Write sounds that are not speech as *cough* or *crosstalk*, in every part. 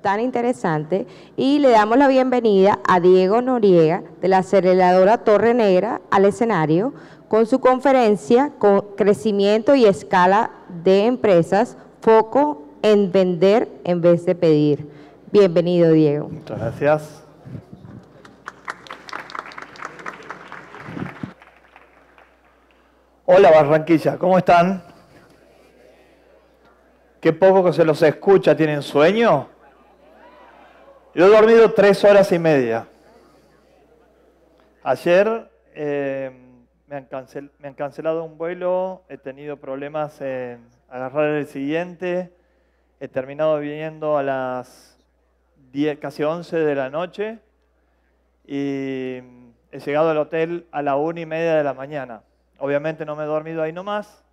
tan interesante y le damos la bienvenida a Diego Noriega de la aceleradora Torre Negra al escenario con su conferencia con Crecimiento y Escala de Empresas, foco en vender en vez de pedir. Bienvenido Diego. Muchas gracias. Hola Barranquilla, ¿cómo están? Qué poco que se los escucha, ¿tienen sueño? Yo he dormido tres horas y media. Ayer eh, me, han cancelado un vuelo, he tenido problemas en agarrar el siguiente, he terminado viniendo a las 10, casi 11 de la noche y he llegado al hotel a la una y media de la mañana. Obviamente no me he dormido ahí nomás,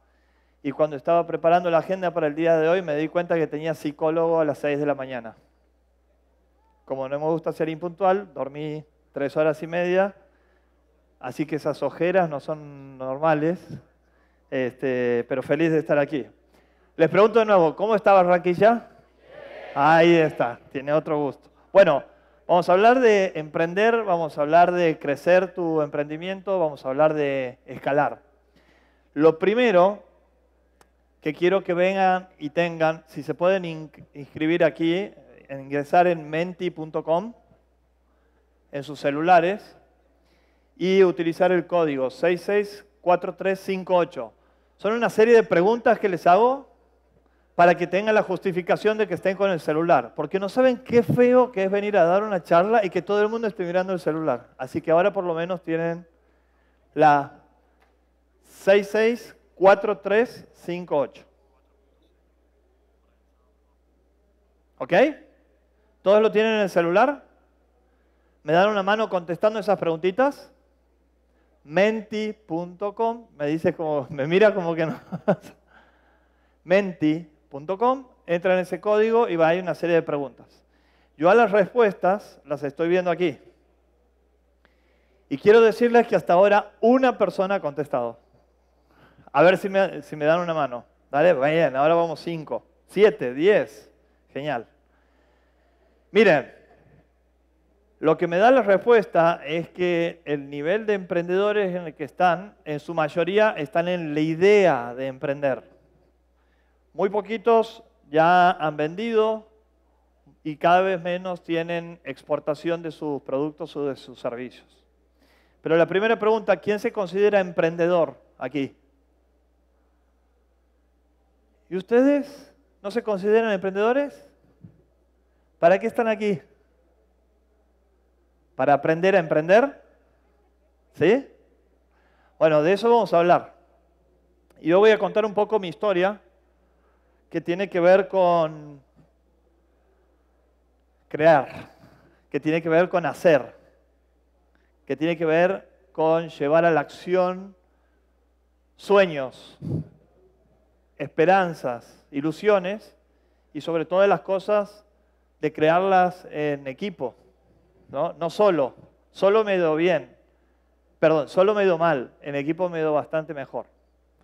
y cuando estaba preparando la agenda para el día de hoy me di cuenta que tenía psicólogo a las 6 de la mañana. Como no me gusta ser impuntual, dormí tres horas y media, así que esas ojeras no son normales, este, pero feliz de estar aquí. Les pregunto de nuevo, ¿cómo está Barranquilla? Ahí está, tiene otro gusto. Bueno, vamos a hablar de emprender, vamos a hablar de crecer tu emprendimiento, vamos a hablar de escalar. Lo primero que quiero que vengan y tengan, si se pueden inscribir aquí, eh, ingresar en menti.com, en sus celulares, y utilizar el código 664358. Son una serie de preguntas que les hago para que tengan la justificación de que estén con el celular. Porque no saben qué feo que es venir a dar una charla y que todo el mundo esté mirando el celular. Así que ahora por lo menos tienen la 664358. 4358. ¿Ok? ¿Todos lo tienen en el celular? ¿Me dan una mano contestando esas preguntitas? Menti.com, me dice como, *laughs* me mira como que no. *laughs* Menti.com, entra en ese código y va a ir una serie de preguntas. Yo a las respuestas las estoy viendo aquí. Y quiero decirles que hasta ahora una persona ha contestado. A ver si me, dan una mano. Dale, bien, ahora vamos cinco. Siete, diez. Genial. Miren, lo que me da la respuesta es que el nivel de emprendedores en el que están, en su mayoría, están en la idea de emprender. Muy poquitos ya han vendido y cada vez menos tienen exportación de sus productos o de sus servicios. Pero la primera pregunta, ¿quién se considera emprendedor aquí? ¿Y ustedes no se consideran emprendedores? ¿Para qué están aquí? ¿Para aprender a emprender? ¿Sí? Bueno, de eso vamos a hablar. Y yo voy a contar un poco mi historia que tiene que ver con crear, que tiene que ver con hacer, que tiene que ver con llevar a la acción sueños, esperanzas, ilusiones y sobre todo las cosas de crearlas en equipo, ¿no? solo, solo me dio bien, perdón, solo me dio mal, en equipo me dio bastante mejor.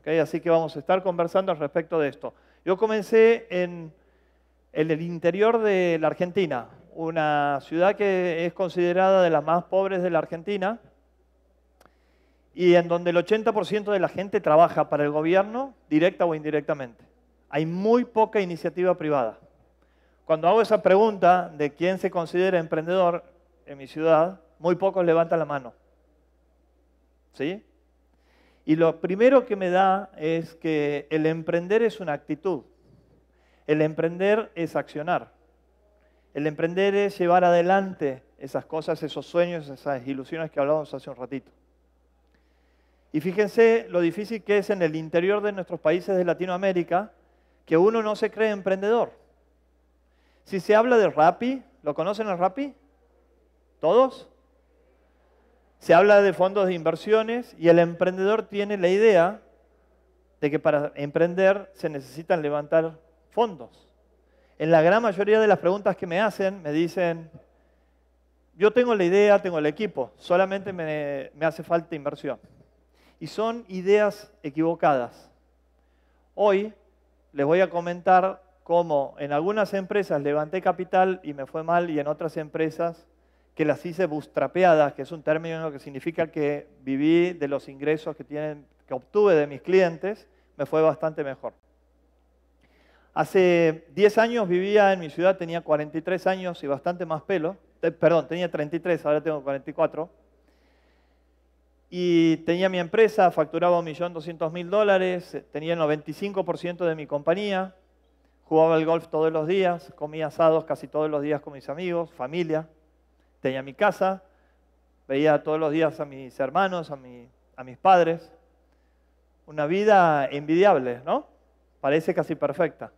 ¿okay? Así que vamos a estar conversando al respecto de esto. Yo comencé en el interior de la Argentina, una ciudad que es considerada de las más pobres de la Argentina, y en donde el 80% de la gente trabaja para el gobierno, directa o indirectamente. Hay muy poca iniciativa privada. Cuando hago esa pregunta de quién se considera emprendedor en mi ciudad, muy pocos levantan la mano. ¿Sí? Y lo primero que me da es que el emprender es una actitud. El emprender es accionar. El emprender es llevar adelante esas cosas, esos sueños, esas ilusiones que hablábamos hace un ratito. Y fíjense lo difícil que es en el interior de nuestros países de Latinoamérica que uno no se cree emprendedor. Si se habla de Rappi, ¿lo conocen el Rappi? ¿Todos? Se habla de fondos de inversiones y el emprendedor tiene la idea de que para emprender se necesitan levantar fondos. En la gran mayoría de las preguntas que me hacen, me dicen, yo tengo la idea, tengo el equipo, solamente me hace falta inversión y son ideas equivocadas. Hoy les voy a comentar cómo en algunas empresas levanté capital y me fue mal y en otras empresas que las hice bustrapeadas, que es un término que significa que viví de los ingresos que, obtuve de mis clientes, me fue bastante mejor. Hace 10 años vivía en mi ciudad, tenía 43 años y bastante más pelo. Eh, perdón, tenía 33, ahora tengo 44 y tenía mi empresa, facturaba 1.200.000 dólares, tenía el 95% de mi compañía, jugaba al golf todos los días, comía asados casi todos los días con mis amigos, familia, tenía mi casa, veía todos los días a mis hermanos, a, a mis padres. Una vida envidiable, ¿no? Parece casi perfecta.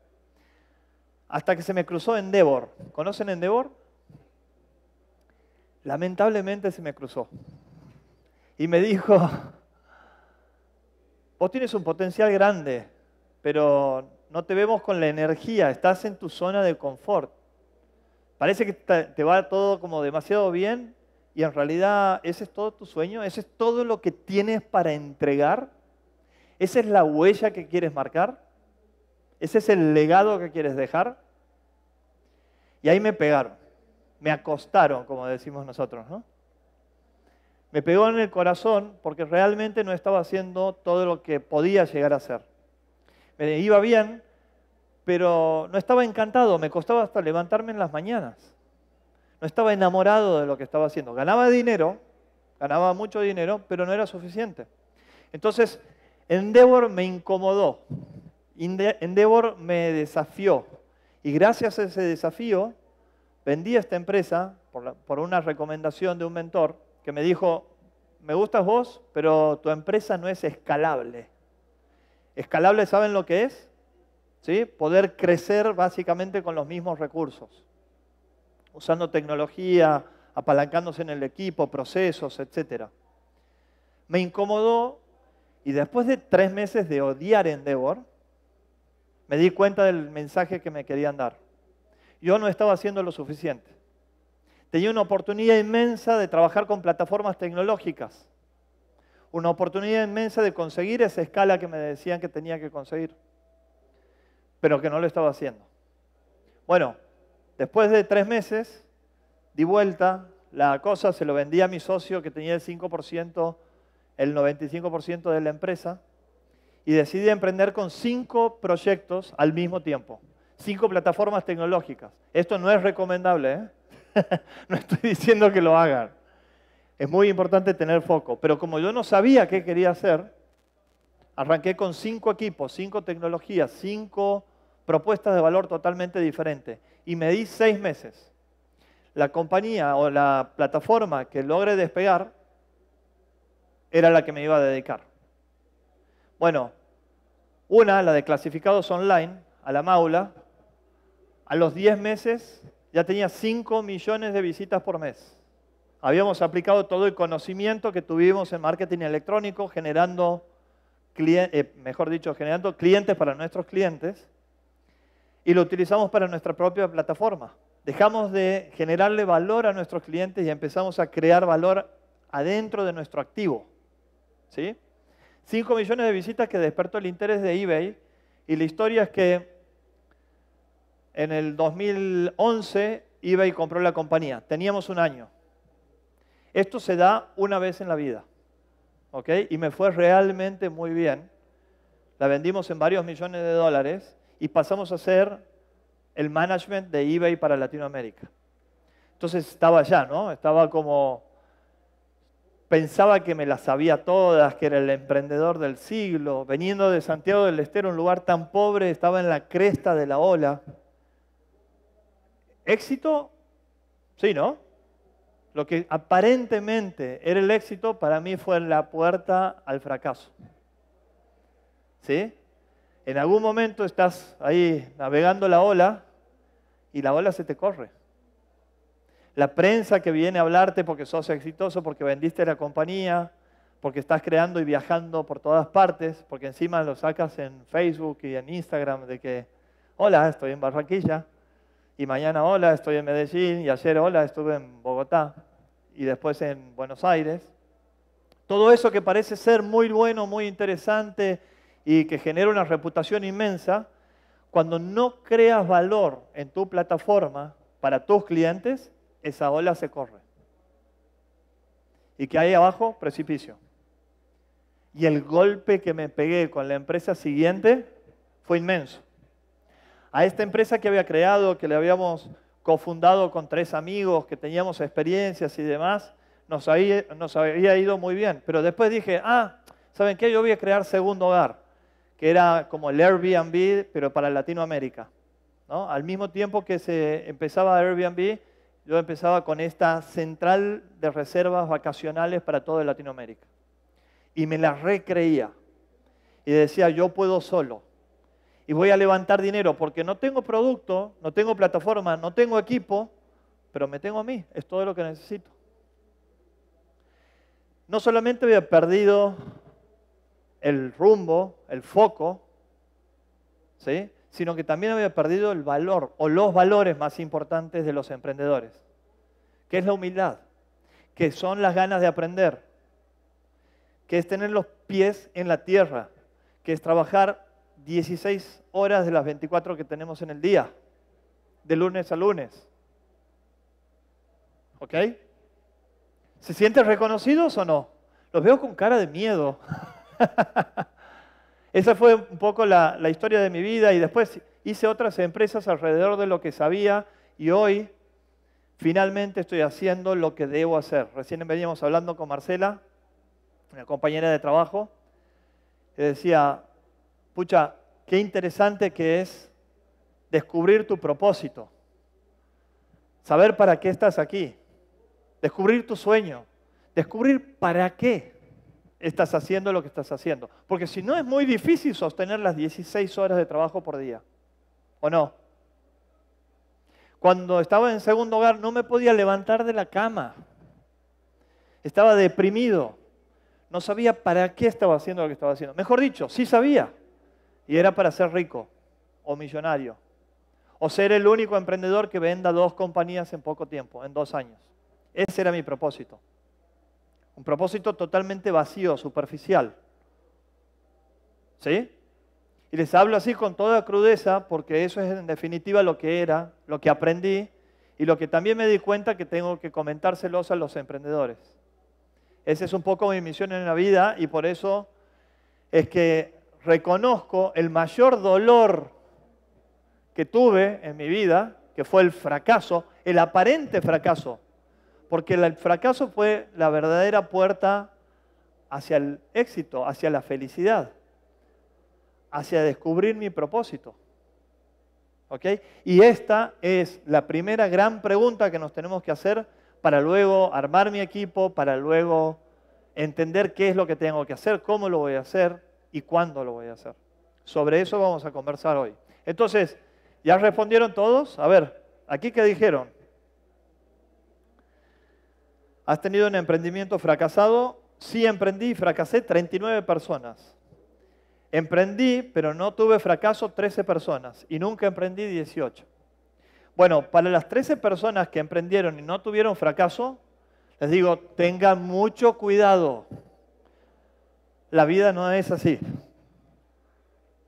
Hasta que se me cruzó Endeavor. ¿Conocen Endeavor? Lamentablemente se me cruzó y me dijo, vos tienes un potencial grande, pero no te vemos con la energía, estás en tu zona de confort. Parece que te va todo como demasiado bien y en realidad ese es todo tu sueño, ese es todo lo que tienes para entregar, esa es la huella que quieres marcar, ese es el legado que quieres dejar. Y ahí me pegaron, me acostaron, como decimos nosotros, ¿no? me pegó en el corazón porque realmente no estaba haciendo todo lo que podía llegar a hacer. Me iba bien, pero no estaba encantado, me costaba hasta levantarme en las mañanas. No estaba enamorado de lo que estaba haciendo. Ganaba dinero, ganaba mucho dinero, pero no era suficiente. Entonces, Endeavor me incomodó, Endeavor me desafió y gracias a ese desafío vendí esta empresa por, por una recomendación de un mentor que me dijo, me gustas vos, pero tu empresa no es escalable. Escalable, ¿saben lo que es? ¿Sí? Poder crecer básicamente con los mismos recursos, usando tecnología, apalancándose en el equipo, procesos, etc. Me incomodó y después de tres meses de odiar Endeavor, me di cuenta del mensaje que me querían dar. Yo no estaba haciendo lo suficiente tenía una oportunidad inmensa de trabajar con plataformas tecnológicas, una oportunidad inmensa de conseguir esa escala que me decían que tenía que conseguir, pero que no lo estaba haciendo. Bueno, después de tres meses, di vuelta, la cosa se lo vendí a mi socio que tenía el 5%, el 95% de la empresa, y decidí emprender con cinco proyectos al mismo tiempo, cinco plataformas tecnológicas. Esto no es recomendable, ¿eh? *laughs* no estoy diciendo que lo hagan. Es muy importante tener foco. Pero como yo no sabía qué quería hacer, arranqué con cinco equipos, cinco tecnologías, cinco propuestas de valor totalmente diferentes. Y me di seis meses. La compañía o la plataforma que logre despegar era la que me iba a dedicar. Bueno, una, la de clasificados online, a la maula, a los 10 meses ya tenía 5 millones de visitas por mes. Habíamos aplicado todo el conocimiento que tuvimos en marketing electrónico, generando, eh, mejor dicho, generando clientes para nuestros clientes, y lo utilizamos para nuestra propia plataforma. Dejamos de generarle valor a nuestros clientes y empezamos a crear valor adentro de nuestro activo. ¿Sí? 5 millones de visitas que despertó el interés de eBay y la historia es que en el 2011 eBay compró la compañía. Teníamos un año. Esto se da una vez en la vida. ¿Ok? Y me fue realmente muy bien. La vendimos en varios millones de dólares y pasamos a ser el management de eBay para Latinoamérica. Entonces estaba ya, ¿no? Estaba como... Pensaba que me las sabía todas, que era el emprendedor del siglo. Veniendo de Santiago del Estero, un lugar tan pobre, estaba en la cresta de la ola. ¿Éxito? Sí, ¿no? Lo que aparentemente era el éxito para mí fue la puerta al fracaso. ¿Sí? En algún momento estás ahí navegando la ola y la ola se te corre. La prensa que viene a hablarte porque sos exitoso, porque vendiste la compañía, porque estás creando y viajando por todas partes, porque encima lo sacas en Facebook y en Instagram de que, hola, estoy en Barranquilla, y mañana, hola, estoy en Medellín, y ayer, hola, estuve en Bogotá, y después en Buenos Aires. Todo eso que parece ser muy bueno, muy interesante y que genera una reputación inmensa, cuando no creas valor en tu plataforma para tus clientes, esa ola se corre. Y que hay abajo, precipicio. Y el golpe que me pegué con la empresa siguiente fue inmenso a esta empresa que había creado, que le habíamos cofundado con tres amigos, que teníamos experiencias y demás, nos había, ido muy bien. Pero después dije, ah, ¿saben qué? Yo voy a crear Segundo Hogar, que era como el Airbnb, pero para Latinoamérica. Al mismo tiempo que se empezaba Airbnb, yo empezaba con esta central de reservas vacacionales para toda Latinoamérica. Y me la recreía. Y decía, yo puedo solo y voy a levantar dinero porque no tengo producto, no tengo plataforma, no tengo equipo, pero me tengo a mí, es todo lo que necesito. No solamente había perdido el rumbo, el foco, ¿sí? sino que también había perdido el valor o los valores más importantes de los emprendedores, que es la humildad, que son las ganas de aprender, que es tener los pies en la tierra, que es trabajar 16 horas de las 24 que tenemos en el día, de lunes a lunes. ¿Ok? ¿Se sienten reconocidos o no? Los veo con cara de miedo. *laughs* Esa fue un poco la, la, historia de mi vida y después hice otras empresas alrededor de lo que sabía y hoy finalmente estoy haciendo lo que debo hacer. Recién veníamos hablando con Marcela, una compañera de trabajo, que decía, pucha, Qué interesante que es descubrir tu propósito, saber para qué estás aquí, descubrir tu sueño, descubrir para qué estás haciendo lo que estás haciendo. Porque si no es muy difícil sostener las 16 horas de trabajo por día, ¿o no? Cuando estaba en segundo hogar no me podía levantar de la cama, estaba deprimido, no sabía para qué estaba haciendo lo que estaba haciendo. Mejor dicho, sí sabía, y era para ser rico o millonario. O ser el único emprendedor que venda dos compañías en poco tiempo, en dos años. Ese era mi propósito. Un propósito totalmente vacío, superficial. ¿Sí? Y les hablo así con toda crudeza porque eso es en definitiva lo que era, lo que aprendí y lo que también me di cuenta que tengo que comentárselos a los emprendedores. Esa es un poco mi misión en la vida y por eso es que reconozco el mayor dolor que tuve en mi vida, que fue el fracaso, el aparente fracaso, porque el fracaso fue la verdadera puerta hacia el éxito, hacia la felicidad, hacia descubrir mi propósito. Y esta es la primera gran pregunta que nos tenemos que hacer para luego armar mi equipo, para luego entender qué es lo que tengo que hacer, cómo lo voy a hacer, y cuándo lo voy a hacer. Sobre eso vamos a conversar hoy. Entonces, ¿ya respondieron todos? A ver, ¿aquí qué dijeron? ¿Has tenido un emprendimiento fracasado? Sí, emprendí y fracasé 39 personas. Emprendí, pero no tuve fracaso 13 personas y nunca emprendí 18. Bueno, para las 13 personas que emprendieron y no tuvieron fracaso, les digo, tengan mucho cuidado. La vida no es así.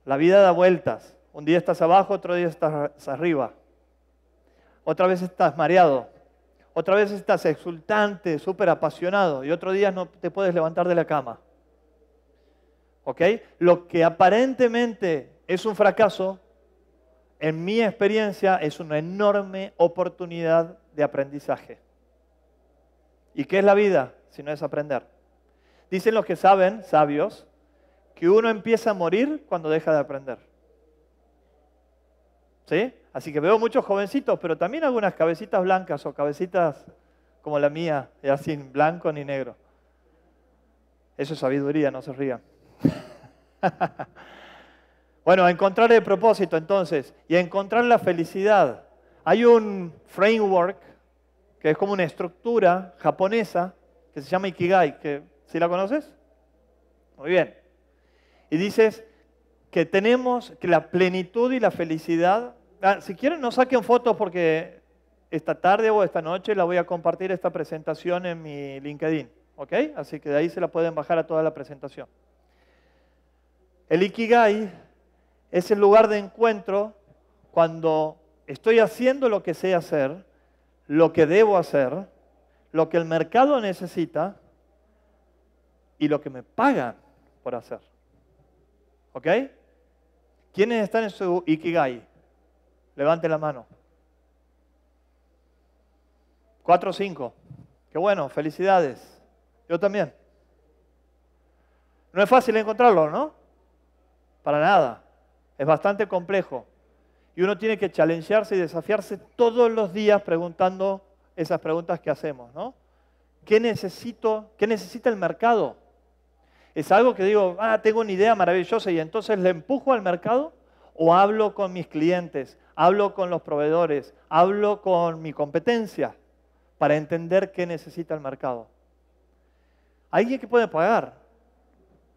La vida da vueltas. Un día estás abajo, otro día estás arriba. Otra vez estás mareado. Otra vez estás exultante, súper apasionado. Y otro día no te puedes levantar de la cama. ¿Ok? Lo que aparentemente es un fracaso, en mi experiencia es una enorme oportunidad de aprendizaje. ¿Y qué es la vida si no es aprender? Dicen los que saben, sabios, que uno empieza a morir cuando deja de aprender. ¿Sí? Así que veo muchos jovencitos, pero también algunas cabecitas blancas o cabecitas como la mía, ya sin blanco ni negro. Eso es sabiduría, no se rían. *laughs* bueno, encontrar el propósito entonces y encontrar la felicidad. Hay un framework que es como una estructura japonesa que se llama Ikigai, que ¿Sí la conoces? Muy bien. Y dices que tenemos que la plenitud y la felicidad. Ah, si quieren, no saquen fotos porque esta tarde o esta noche la voy a compartir esta presentación en mi LinkedIn. ¿Ok? Así que de ahí se la pueden bajar a toda la presentación. El Ikigai es el lugar de encuentro cuando estoy haciendo lo que sé hacer, lo que debo hacer, lo que el mercado necesita y lo que me pagan por hacer. ¿Ok? ¿Quiénes están en su Ikigai? Levante la mano. Cuatro o cinco. Qué bueno, felicidades. Yo también. No es fácil encontrarlo, ¿no? Para nada. Es bastante complejo. Y uno tiene que challengearse y desafiarse todos los días preguntando esas preguntas que hacemos, ¿no? ¿Qué necesito? ¿Qué necesita el mercado? ¿Es algo que digo, ah, tengo una idea maravillosa y entonces le empujo al mercado? ¿O hablo con mis clientes, hablo con los proveedores, hablo con mi competencia para entender qué necesita el mercado? Alguien que puede pagar.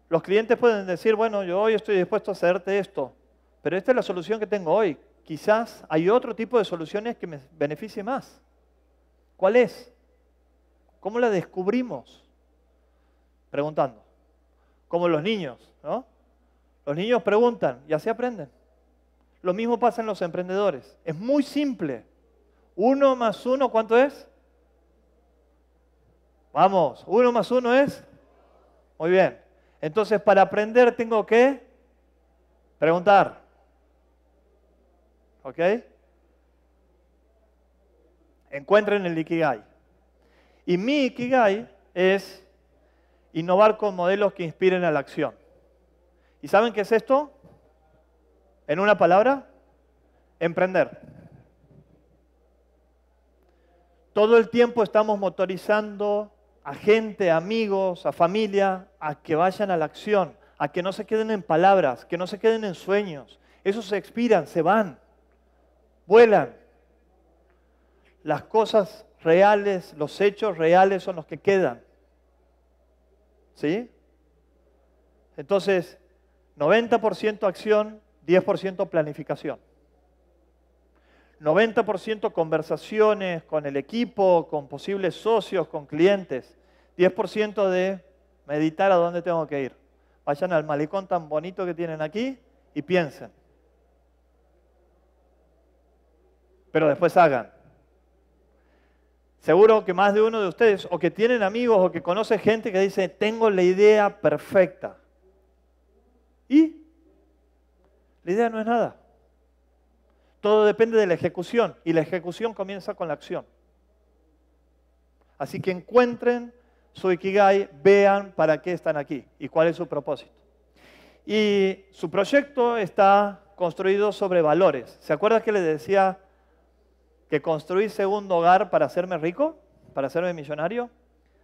Los clientes pueden decir, bueno, yo hoy estoy dispuesto a hacerte esto, pero esta es la solución que tengo hoy. Quizás hay otro tipo de soluciones que me beneficie más. ¿Cuál es? ¿Cómo la descubrimos? Preguntando como los niños, ¿no? Los niños preguntan y así aprenden. Lo mismo pasa en los emprendedores. Es muy simple. Uno más uno, ¿cuánto es? Vamos, uno más uno es. Muy bien. Entonces, para aprender tengo que preguntar. ¿Ok? Encuentren el Ikigai. Y mi Ikigai es innovar con modelos que inspiren a la acción. ¿Y saben qué es esto? En una palabra, emprender. Todo el tiempo estamos motorizando a gente, a amigos, a familia, a que vayan a la acción, a que no se queden en palabras, que no se queden en sueños. Esos se expiran, se van, vuelan. Las cosas reales, los hechos reales son los que quedan. ¿Sí? Entonces, 90% acción, 10% planificación. 90% conversaciones con el equipo, con posibles socios, con clientes. 10% de meditar a dónde tengo que ir. Vayan al malecón tan bonito que tienen aquí y piensen. Pero después hagan. Seguro que más de uno de ustedes, o que tienen amigos, o que conoce gente que dice, tengo la idea perfecta. Y la idea no es nada. Todo depende de la ejecución, y la ejecución comienza con la acción. Así que encuentren su Ikigai, vean para qué están aquí y cuál es su propósito. Y su proyecto está construido sobre valores. ¿Se acuerdan que les decía que construí segundo hogar para hacerme rico, para hacerme millonario,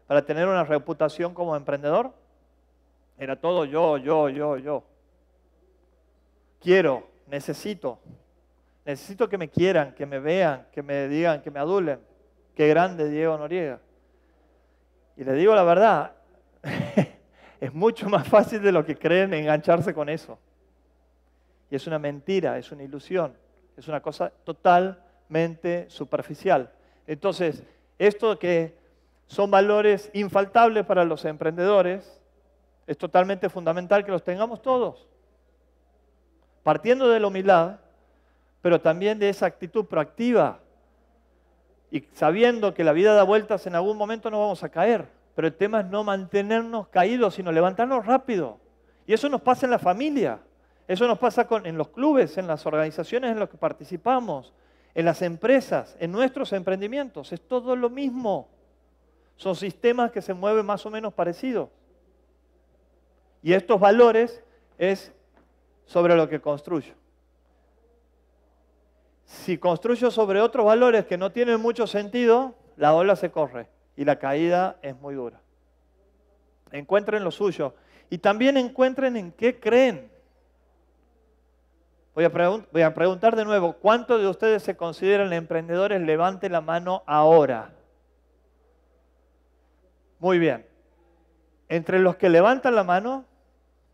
para tener una reputación como emprendedor. Era todo yo, yo, yo, yo. Quiero, necesito, necesito que me quieran, que me vean, que me digan, que me adulen. Qué grande Diego Noriega. Y le digo la verdad, *laughs* es mucho más fácil de lo que creen engancharse con eso. Y es una mentira, es una ilusión, es una cosa total superficial. Entonces, esto que son valores infaltables para los emprendedores, es totalmente fundamental que los tengamos todos, partiendo de la humildad, pero también de esa actitud proactiva y sabiendo que la vida da vueltas en algún momento no vamos a caer, pero el tema es no mantenernos caídos, sino levantarnos rápido. Y eso nos pasa en la familia, eso nos pasa en los clubes, en las organizaciones en las que participamos en las empresas, en nuestros emprendimientos. Es todo lo mismo. Son sistemas que se mueven más o menos parecidos. Y estos valores es sobre lo que construyo. Si construyo sobre otros valores que no tienen mucho sentido, la ola se corre y la caída es muy dura. Encuentren lo suyo y también encuentren en qué creen. Voy a, preguntar de nuevo, ¿cuántos de ustedes se consideran emprendedores? Levante la mano ahora. Muy bien. Entre los que levantan la mano,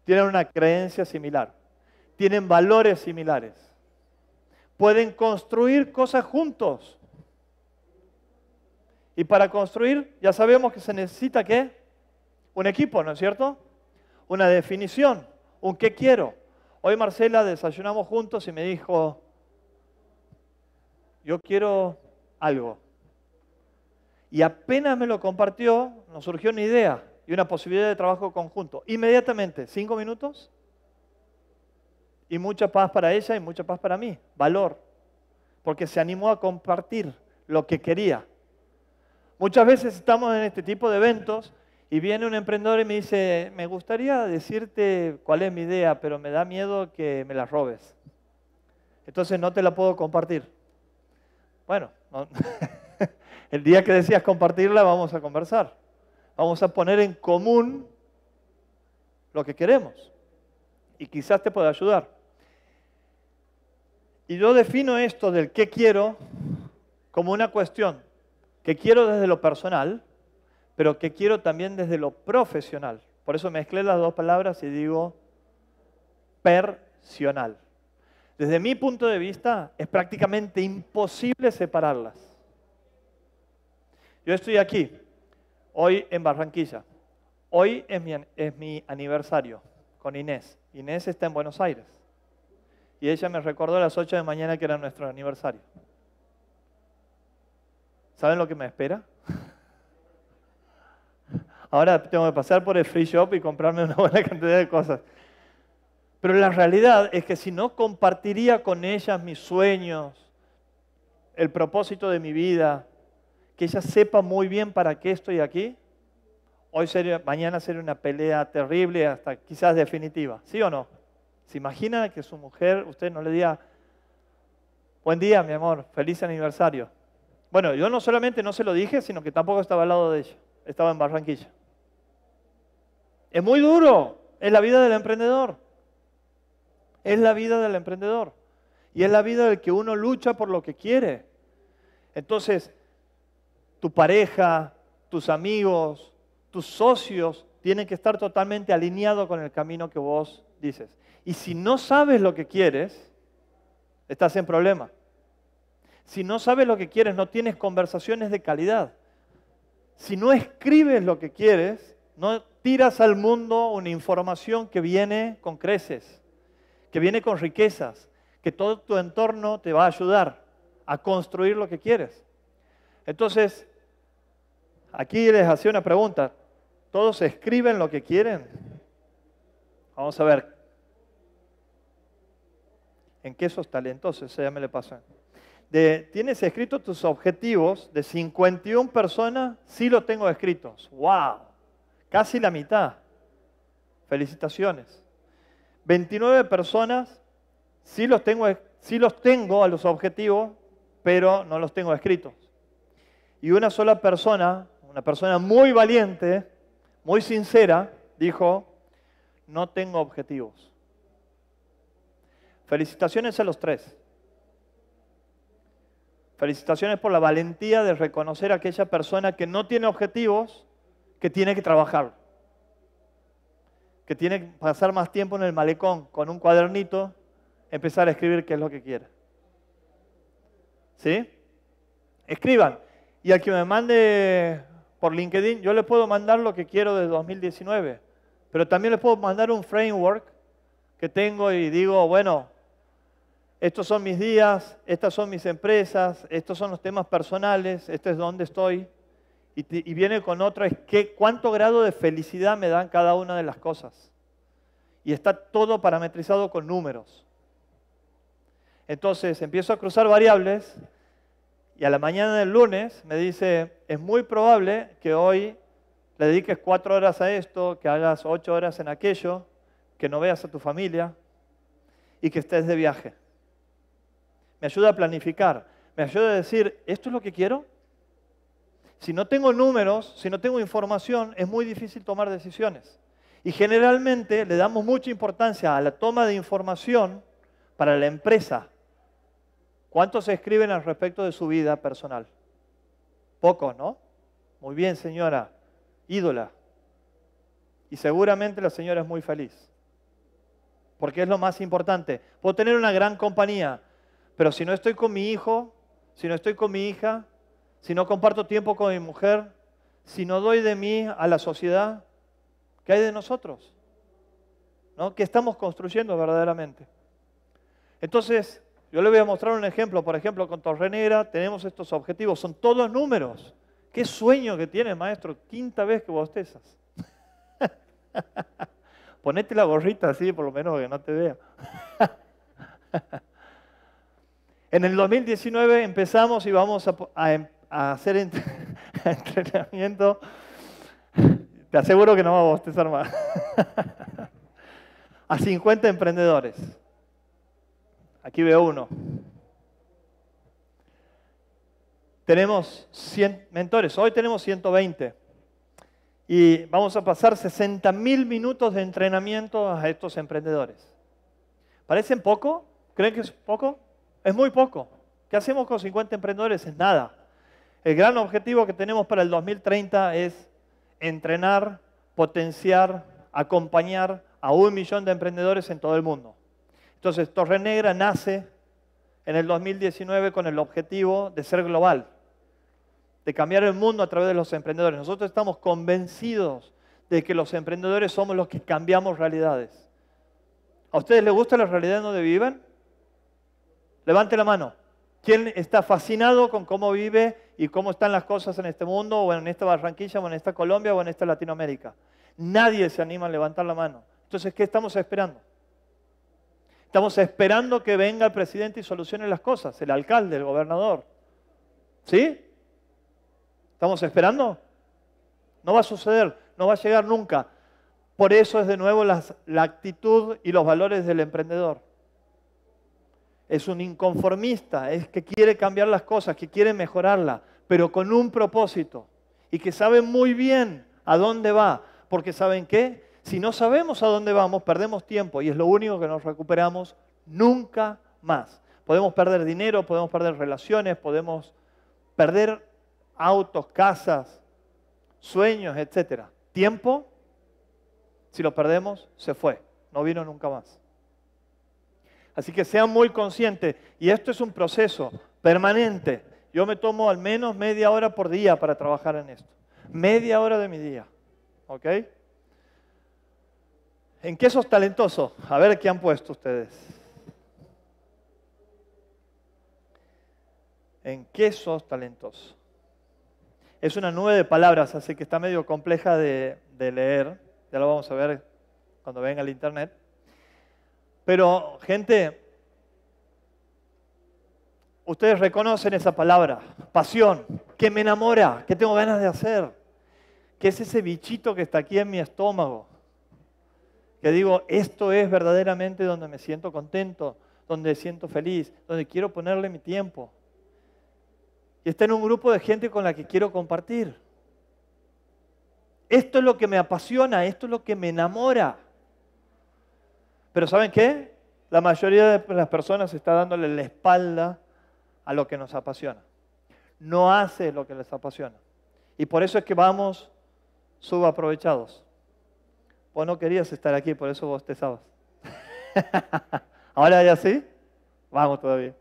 tienen una creencia similar, tienen valores similares, pueden construir cosas juntos. Y para construir, ya sabemos que se necesita qué? Un equipo, ¿no es cierto? Una definición, un qué quiero. Hoy Marcela desayunamos juntos y me dijo, yo quiero algo. Y apenas me lo compartió, nos surgió una idea y una posibilidad de trabajo conjunto. Inmediatamente, cinco minutos, y mucha paz para ella y mucha paz para mí, valor, porque se animó a compartir lo que quería. Muchas veces estamos en este tipo de eventos y viene un emprendedor y me dice, me gustaría decirte cuál es mi idea, pero me da miedo que me la robes. Entonces no te la puedo compartir. Bueno, *laughs* el día que decías compartirla vamos a conversar. Vamos a poner en común lo que queremos. Y quizás te pueda ayudar. Y yo defino esto del qué quiero como una cuestión que quiero desde lo personal, pero que quiero también desde lo profesional. Por eso mezclé las dos palabras y digo personal. Desde mi punto de vista, es prácticamente imposible separarlas. Yo estoy aquí, hoy en Barranquilla. Hoy es mi, aniversario con Inés. Inés está en Buenos Aires. Y ella me recordó a las 8 de mañana que era nuestro aniversario. ¿Saben lo que me espera? ahora tengo que pasar por el free shop y comprarme una buena cantidad de cosas. Pero la realidad es que si no compartiría con ellas mis sueños, el propósito de mi vida, que ella sepa muy bien para qué estoy aquí, hoy sería, mañana sería una pelea terrible, hasta quizás definitiva, ¿sí o no? ¿Se imagina que su mujer, usted no le diga, buen día, mi amor, feliz aniversario? Bueno, yo no solamente no se lo dije, sino que tampoco estaba al lado de ella, estaba en Barranquilla. Es muy duro. Es la vida del emprendedor. Es la vida del emprendedor. Y es la vida del que uno lucha por lo que quiere. Entonces, tu pareja, tus amigos, tus socios tienen que estar totalmente alineados con el camino que vos dices. Y si no sabes lo que quieres, estás en problema. Si no sabes lo que quieres, no tienes conversaciones de calidad. Si no escribes lo que quieres, no tiras al mundo una información que viene con creces, que viene con riquezas, que todo tu entorno te va a ayudar a construir lo que quieres. Entonces, aquí les hacía una pregunta. ¿Todos escriben lo que quieren? Vamos a ver. ¿En qué esos talentos? se me le pasó. De, ¿Tienes escrito tus objetivos? De 51 personas, sí los tengo escritos. ¡Wow! Casi la mitad. Felicitaciones. 29 personas, sí los tengo, sí los tengo a los objetivos, pero no los tengo escritos. Y una sola persona, una persona muy valiente, muy sincera, dijo, no tengo objetivos. Felicitaciones a los tres. Felicitaciones por la valentía de reconocer a aquella persona que no tiene objetivos que tiene que trabajar, que tiene que pasar más tiempo en el malecón con un cuadernito, empezar a escribir qué es lo que quiere. ¿Sí? Escriban. Y al que me mande por LinkedIn, yo le puedo mandar lo que quiero de 2019, pero también le puedo mandar un framework que tengo y digo, bueno, estos son mis días, estas son mis empresas, estos son los temas personales, esto es donde estoy y, viene con otro, es que cuánto grado de felicidad me dan cada una de las cosas. Y está todo parametrizado con números. Entonces empiezo a cruzar variables y a la mañana del lunes me dice, es muy probable que hoy le dediques cuatro horas a esto, que hagas ocho horas en aquello, que no veas a tu familia y que estés de viaje. Me ayuda a planificar, me ayuda a decir, ¿esto es lo que quiero? Si no tengo números, si no tengo información, es muy difícil tomar decisiones. Y generalmente le damos mucha importancia a la toma de información para la empresa. ¿Cuántos se escriben al respecto de su vida personal? Pocos, ¿no? Muy bien, señora, ídola. Y seguramente la señora es muy feliz, porque es lo más importante. Puedo tener una gran compañía, pero si no estoy con mi hijo, si no estoy con mi hija, si no comparto tiempo con mi mujer, si no doy de mí a la sociedad, ¿qué hay de nosotros? ¿No? ¿Qué estamos construyendo verdaderamente? Entonces, yo le voy a mostrar un ejemplo. Por ejemplo, con Torrenera tenemos estos objetivos. Son todos números. Qué sueño que tienes, maestro. Quinta vez que bostezas. *laughs* Ponete la gorrita así, por lo menos que no te vea. *laughs* en el 2019 empezamos y vamos a, a, em-, a hacer *laughs* entrenamiento, te aseguro que no vamos a bostezar más. *laughs* a 50 emprendedores. Aquí veo uno. Tenemos 100 mentores, hoy tenemos 120. Y vamos a pasar 60 mil minutos de entrenamiento a estos emprendedores. ¿Parecen poco? ¿Creen que es poco? Es muy poco. ¿Qué hacemos con 50 emprendedores? Es nada. El gran objetivo que tenemos para el 2030 es entrenar, potenciar, acompañar a un millón de emprendedores en todo el mundo. Entonces, Torre Negra nace en el 2019 con el objetivo de ser global, de cambiar el mundo a través de los emprendedores. Nosotros estamos convencidos de que los emprendedores somos los que cambiamos realidades. ¿A ustedes les gusta la realidad donde viven? Levante la mano. ¿Quién está fascinado con cómo vive y cómo están las cosas en este mundo, o en esta Barranquilla, o en esta Colombia, o en esta Latinoamérica. Nadie se anima a levantar la mano. Entonces, ¿qué estamos esperando? Estamos esperando que venga el presidente y solucione las cosas, el alcalde, el gobernador. ¿Sí? ¿Estamos esperando? No va a suceder, no va a llegar nunca. Por eso es de nuevo la actitud y los valores del emprendedor es un inconformista, es que quiere cambiar las cosas, que quiere mejorarlas, pero con un propósito y que sabe muy bien a dónde va, porque ¿saben qué? Si no sabemos a dónde vamos, perdemos tiempo y es lo único que nos recuperamos nunca más. Podemos perder dinero, podemos perder relaciones, podemos perder autos, casas, sueños, etcétera. Tiempo, si lo perdemos, se fue, no vino nunca más. Así que sean muy conscientes. Y esto es un proceso permanente. Yo me tomo al menos media hora por día para trabajar en esto. Media hora de mi día. ¿Ok? ¿En qué sos talentoso? A ver qué han puesto ustedes. ¿En qué sos talentoso? Es una nube de palabras, así que está medio compleja de, de leer. Ya lo vamos a ver cuando venga el internet. Pero, gente, ustedes reconocen esa palabra, pasión, que me enamora, que tengo ganas de hacer, que es ese bichito que está aquí en mi estómago, que digo, esto es verdaderamente donde me siento contento, donde siento feliz, donde quiero ponerle mi tiempo. Y está en un grupo de gente con la que quiero compartir. Esto es lo que me apasiona, esto es lo que me enamora. Pero ¿saben qué? La mayoría de las personas está dándole la espalda a lo que nos apasiona. No hace lo que les apasiona. Y por eso es que vamos subaprovechados. Vos no querías estar aquí, por eso vos te sabes. *laughs* Ahora ya sí, vamos todavía.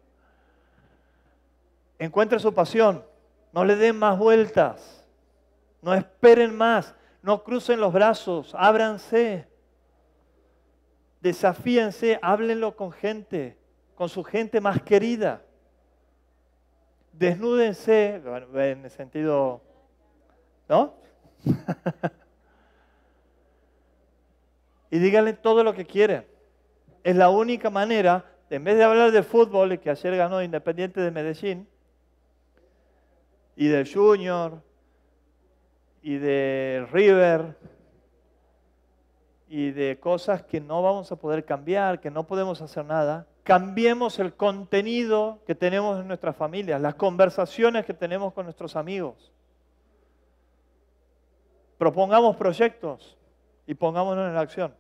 Encuentren su pasión, no le den más vueltas, no esperen más, no crucen los brazos, ábranse desafíense, háblenlo con gente, con su gente más querida. Desnúdense, en el sentido, ¿no? *laughs* y díganle todo lo que quieren. Es la única manera, en vez de hablar de fútbol, que ayer ganó Independiente de Medellín, y del Junior, y de River, y de cosas que no vamos a poder cambiar, que no podemos hacer nada, cambiemos el contenido que tenemos en nuestras familias, las conversaciones que tenemos con nuestros amigos. Propongamos proyectos y pongámonos en acción.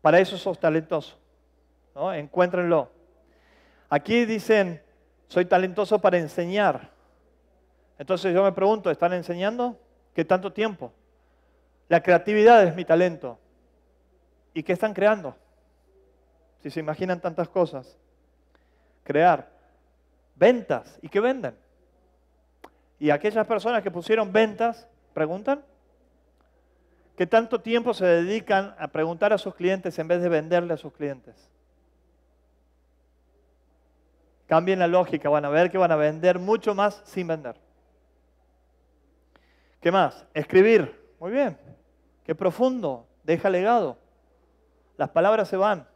Para eso sos talentoso. ¿no? Encuéntrenlo. Aquí dicen, soy talentoso para enseñar. Entonces yo me pregunto, ¿están enseñando? ¿Qué tanto tiempo? La creatividad es mi talento. ¿Y qué están creando? Si se imaginan tantas cosas. Crear. Ventas. ¿Y qué venden? Y aquellas personas que pusieron ventas, ¿preguntan? ¿Qué tanto tiempo se dedican a preguntar a sus clientes en vez de venderle a sus clientes? Cambien la lógica, van a ver que van a vender mucho más sin vender. ¿Qué más? Escribir. Muy bien. Qué profundo, deja legado. Las palabras se van.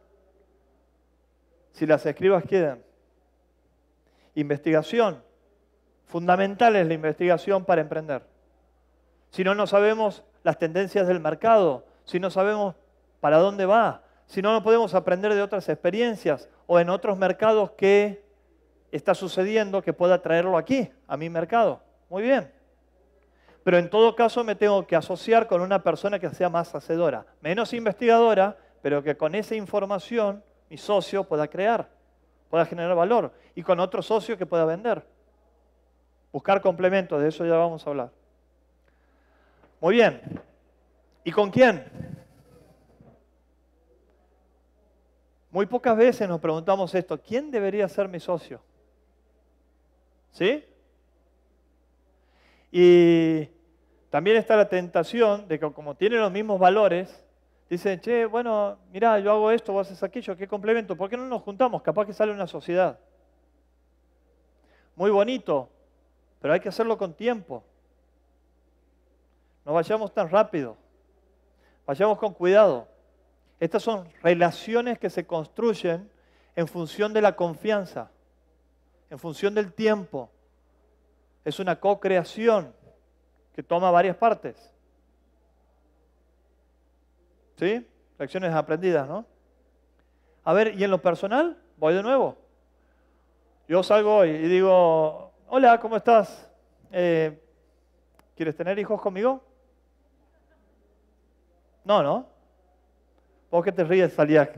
Si las escribas quedan. Investigación. Fundamental es la investigación para emprender. Si no, no sabemos las tendencias del mercado, si no sabemos para dónde va, si no, no podemos aprender de otras experiencias o en otros mercados que está sucediendo que pueda traerlo aquí, a mi mercado. Muy bien pero en todo caso me tengo que asociar con una persona que sea más hacedora, menos investigadora, pero que con esa información mi socio pueda crear, pueda generar valor y con otro socio que pueda vender. Buscar complementos, de eso ya vamos a hablar. Muy bien. ¿Y con quién? Muy pocas veces nos preguntamos esto, ¿quién debería ser mi socio? ¿Sí? Y también está la tentación de que como tienen los mismos valores, dicen, che, bueno, mirá, yo hago esto, vos haces aquello, qué complemento, ¿por qué no nos juntamos? Capaz que sale una sociedad. Muy bonito, pero hay que hacerlo con tiempo. No vayamos tan rápido, vayamos con cuidado. Estas son relaciones que se construyen en función de la confianza, en función del tiempo. Es una co-creación que toma varias partes. ¿Sí? Lecciones aprendidas, ¿no? A ver, y en lo personal, voy de nuevo. Yo salgo y digo, hola, ¿cómo estás? Eh, ¿Quieres tener hijos conmigo? No, ¿no? ¿Vos qué te ríes, salías?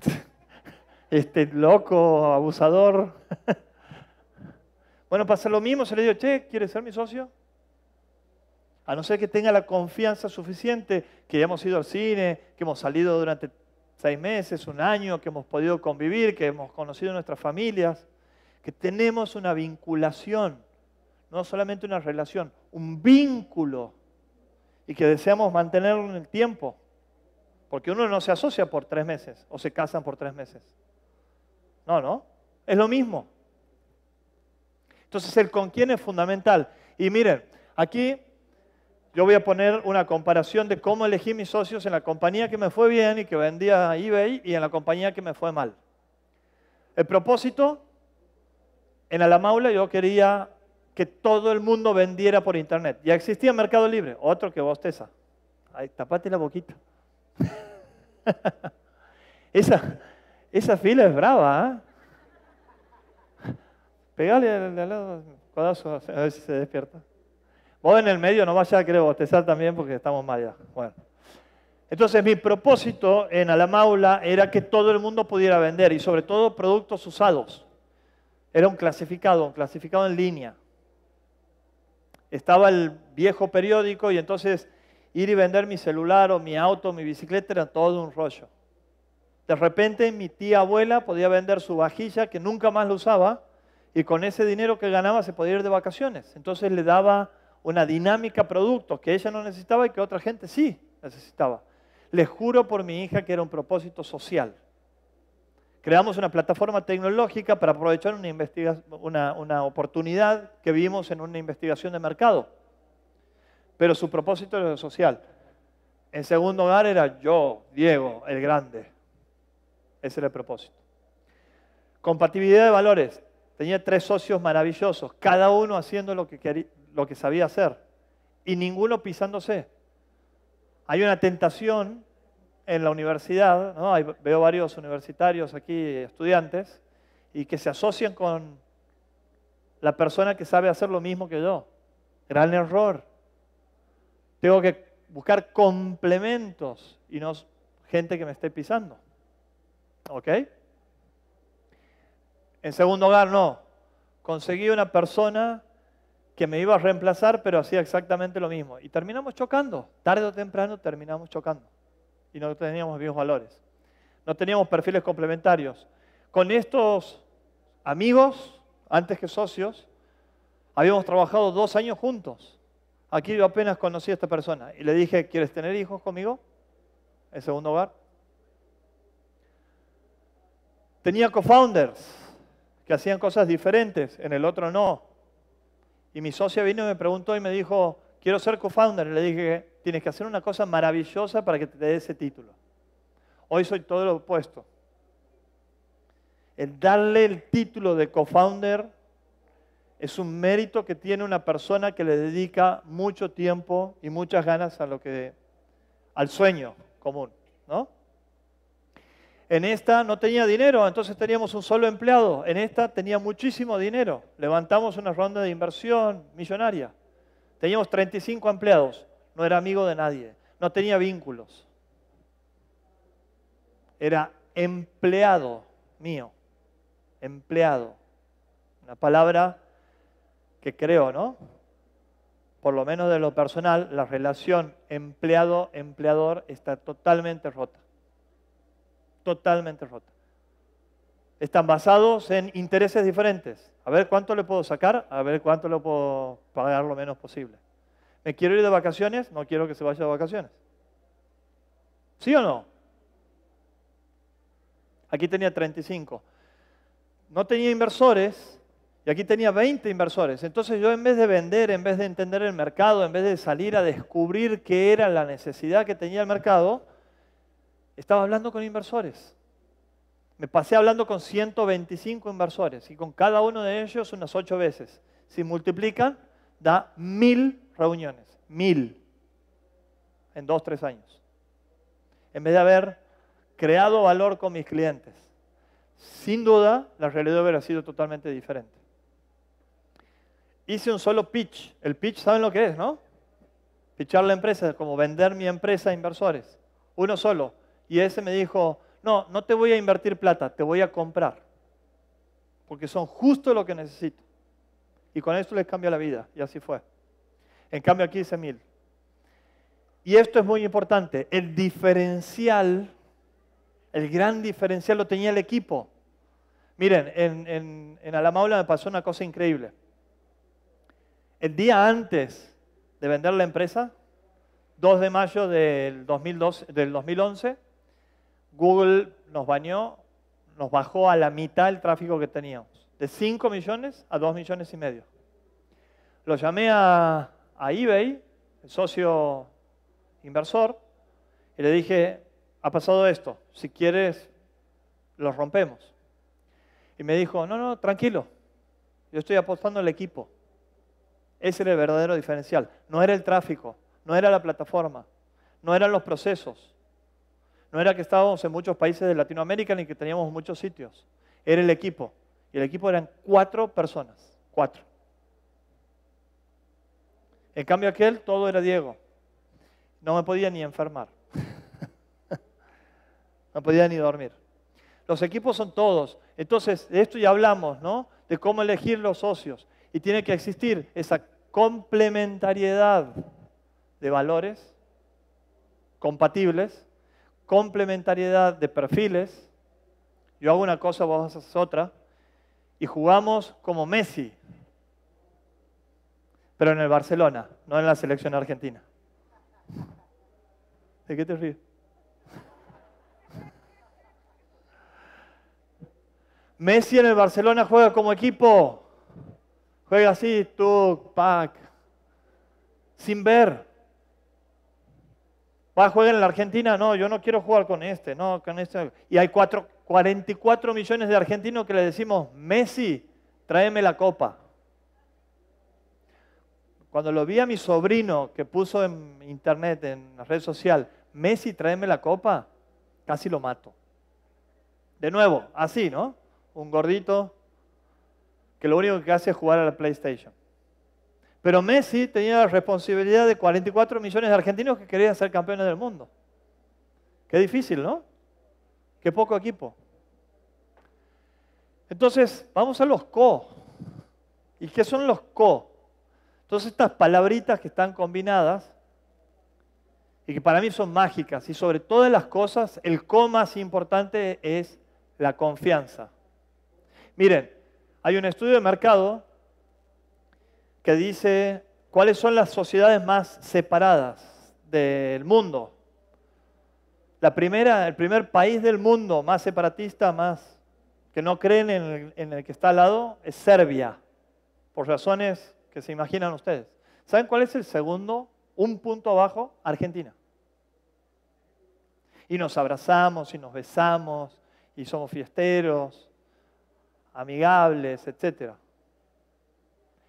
*laughs* este loco, abusador. *laughs* bueno, pasa lo mismo, se le digo, che, ¿quieres ser mi socio? A no ser que tenga la confianza suficiente que ya hemos ido al cine, que hemos salido durante seis meses, un año, que hemos podido convivir, que hemos conocido nuestras familias, que tenemos una vinculación, no solamente una relación, un vínculo, y que deseamos mantenerlo en el tiempo. Porque uno no se asocia por tres meses o se casan por tres meses. No, no. Es lo mismo. Entonces el con quién es fundamental. Y miren, aquí yo voy a poner una comparación de cómo elegí mis socios en la compañía que me fue bien y que vendía eBay y en la compañía que me fue mal. El propósito, en Alamaula yo quería que todo el mundo vendiera por internet. Ya existía Mercado Libre, otro que vos, Ay, tapate la boquita. *laughs* esa, esa fila es brava, ¿eh? Pegale al, lado, a ver si se despierta. Vos en el medio no vaya a querer bostezar también porque estamos mal ya. Bueno. Entonces mi propósito en Alamaula era que todo el mundo pudiera vender y sobre todo productos usados. Era un clasificado, un clasificado en línea. Estaba el viejo periódico y entonces ir y vender mi celular o mi auto, mi bicicleta era todo un rollo. De repente mi tía abuela podía vender su vajilla que nunca más la usaba y con ese dinero que ganaba se podía ir de vacaciones. Entonces le daba una dinámica producto que ella no necesitaba y que otra gente sí necesitaba. Les juro por mi hija que era un propósito social. Creamos una plataforma tecnológica para aprovechar una, oportunidad que vimos en una investigación de mercado. Pero su propósito era social. En segundo lugar era yo, Diego, el grande. Ese era el propósito. Compatibilidad de valores. Tenía tres socios maravillosos, cada uno haciendo lo que, quería lo que sabía hacer y ninguno pisándose. Hay una tentación en la universidad, veo varios universitarios aquí, estudiantes, y que se asocian con la persona que sabe hacer lo mismo que yo. Gran error. Tengo que buscar complementos y no gente que me esté pisando. ¿Ok? En segundo lugar, no. Conseguí una persona que me iba a reemplazar, pero hacía exactamente lo mismo. Y terminamos chocando, tarde o temprano terminamos chocando. Y no teníamos viejos valores. No teníamos perfiles complementarios. Con estos amigos, antes que socios, habíamos trabajado dos años juntos. Aquí yo apenas conocí a esta persona y le dije, ¿quieres tener hijos conmigo? En segundo hogar. Tenía co-founders que hacían cosas diferentes, en el otro no y mi socia vino y me preguntó y me dijo, quiero ser co-founder. Le dije, tienes que hacer una cosa maravillosa para que te dé ese título. Hoy soy todo lo opuesto. El darle el título de co-founder es un mérito que tiene una persona que le dedica mucho tiempo y muchas ganas a lo que al sueño común, ¿no? En esta no tenía dinero, entonces teníamos un solo empleado. En esta tenía muchísimo dinero. Levantamos una ronda de inversión millonaria. Teníamos 35 empleados. No era amigo de nadie. No tenía vínculos. Era empleado mío. Empleado. Una palabra que creo, ¿no? por lo menos de lo personal, la relación empleado-empleador está totalmente rota totalmente rota. Están basados en intereses diferentes. A ver cuánto le puedo sacar, a ver cuánto le puedo pagar lo menos posible. ¿Me quiero ir de vacaciones? No quiero que se vaya de vacaciones. ¿Sí o no? Aquí tenía 35. No tenía inversores y aquí tenía 20 inversores. Entonces yo en vez de vender, en vez de entender el mercado, en vez de salir a descubrir qué era la necesidad que tenía el mercado, estaba hablando con inversores. Me pasé hablando con 125 inversores y con cada uno de ellos unas ocho veces. Si multiplican, da mil reuniones. Mil. En 2, 3 años. En vez de haber creado valor con mis clientes. Sin duda, la realidad hubiera sido totalmente diferente. Hice un solo pitch. El pitch, ¿saben lo que es, no? Pitchar la empresa es como vender mi empresa a inversores. Uno solo y ese me dijo, no, no te voy a invertir plata, te voy a comprar. Porque son justo lo que necesito. Y con esto les cambió la vida. Y así fue. En cambio aquí dice mil. Y esto es muy importante. El diferencial, el gran diferencial lo tenía el equipo. Miren, en, en, Alamaula me pasó una cosa increíble. El día antes de vender la empresa, 2 de mayo del 2011, Google nos bañó, nos bajó a la mitad el tráfico que teníamos, de 5 millones a 2 millones y medio. Lo llamé a, a eBay, el socio inversor, y le dije, ha pasado esto, si quieres, los rompemos. Y me dijo, no, no, tranquilo, yo estoy apostando al equipo. Ese era el verdadero diferencial. No era el tráfico, no era la plataforma, no eran los procesos, no era que estábamos en muchos países de Latinoamérica ni que teníamos muchos sitios. Era el equipo. Y el equipo eran cuatro personas. Cuatro. En cambio aquel, todo era Diego. No me podía ni enfermar. *laughs* no podía ni dormir. Los equipos son todos. Entonces, de esto ya hablamos, ¿no? De cómo elegir los socios. Y tiene que existir esa complementariedad de valores compatibles complementariedad de perfiles, yo hago una cosa, vos haces otra, y jugamos como Messi, pero en el Barcelona, no en la selección argentina. ¿De qué te ríes? Messi en el Barcelona juega como equipo. Juega así, tú, pack, sin ver. Va a jugar en la Argentina, no, yo no quiero jugar con este, no, con este. Y hay 44 millones de argentinos que le decimos, Messi, tráeme la copa. Cuando lo vi a mi sobrino que puso en internet, en la red social, Messi, tráeme la copa, casi lo mato. De nuevo, así, ¿no? Un gordito que lo único que hace es jugar a la PlayStation. Pero Messi tenía la responsabilidad de 44 millones de argentinos que querían ser campeones del mundo. Qué difícil, ¿no? Qué poco equipo. Entonces, vamos a los co. ¿Y qué son los co? Todas estas palabritas que están combinadas y que para mí son mágicas, y sobre todas las cosas, el co más importante es la confianza. Miren, hay un estudio de mercado que dice cuáles son las sociedades más separadas del mundo. La primera, el primer país del mundo más separatista, más que no creen en el, en el que está al lado, es Serbia, por razones que se imaginan ustedes. ¿Saben cuál es el segundo? Un punto abajo, Argentina. Y nos abrazamos y nos besamos y somos fiesteros, amigables, etcétera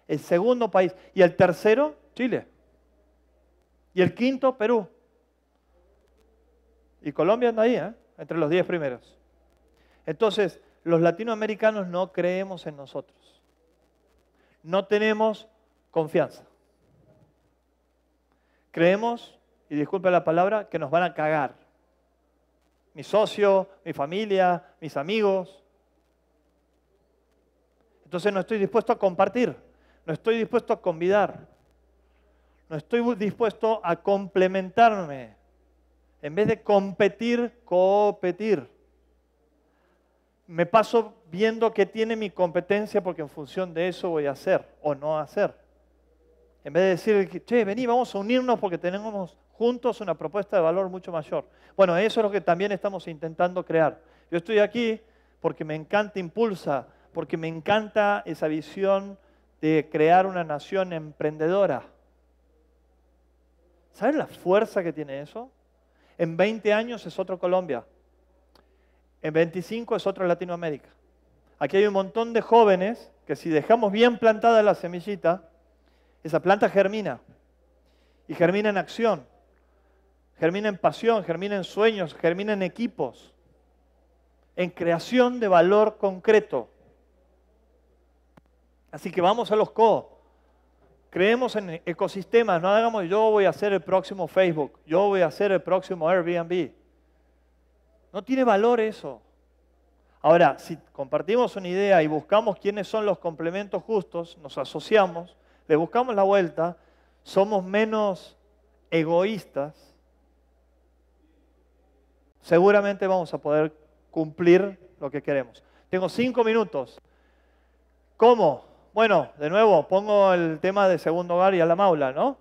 el segundo país. Y el tercero, Chile. Y el quinto, Perú. Y Colombia anda ahí, ¿eh? entre los diez primeros. Entonces, los latinoamericanos no creemos en nosotros. No tenemos confianza. Creemos, y disculpe la palabra, que nos van a cagar. Mi socio, mi familia, mis amigos. Entonces no estoy dispuesto a compartir. No estoy dispuesto a convidar. No estoy dispuesto a complementarme. En vez de competir, competir. Me paso viendo qué tiene mi competencia porque en función de eso voy a hacer o no hacer. En vez de decir, che, vení, vamos a unirnos porque tenemos juntos una propuesta de valor mucho mayor. Bueno, eso es lo que también estamos intentando crear. Yo estoy aquí porque me encanta Impulsa, porque me encanta esa visión de crear una nación emprendedora. ¿Saben la fuerza que tiene eso? En 20 años es otro Colombia. En 25 es otro Latinoamérica. Aquí hay un montón de jóvenes que si dejamos bien plantada la semillita, esa planta germina. Y germina en acción, germina en pasión, germina en sueños, germina en equipos, en creación de valor concreto. Así que vamos a los co. Creemos en ecosistemas, no hagamos yo voy a hacer el próximo Facebook, yo voy a hacer el próximo Airbnb. No tiene valor eso. Ahora, si compartimos una idea y buscamos quiénes son los complementos justos, nos asociamos, le buscamos la vuelta, somos menos egoístas, seguramente vamos a poder cumplir lo que queremos. Tengo cinco minutos. ¿Cómo? Bueno, de nuevo, pongo el tema de segundo hogar y a la maula, ¿no?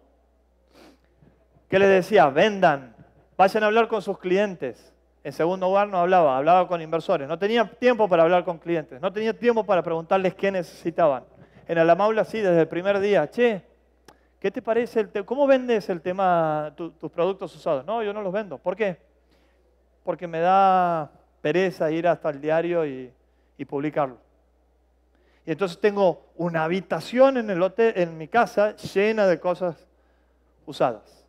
¿Qué les decía? Vendan, vayan a hablar con sus clientes. En segundo hogar no hablaba, hablaba con inversores. No tenía tiempo para hablar con clientes, no tenía tiempo para preguntarles qué necesitaban. En Alamaula sí, desde el primer día, che, ¿qué te parece? El ¿Cómo vendes el tema, tus productos usados? No, yo no los vendo. ¿Por qué? Porque me da pereza ir hasta el diario y publicarlo. Y entonces tengo una habitación en, el hotel, en mi casa llena de cosas usadas.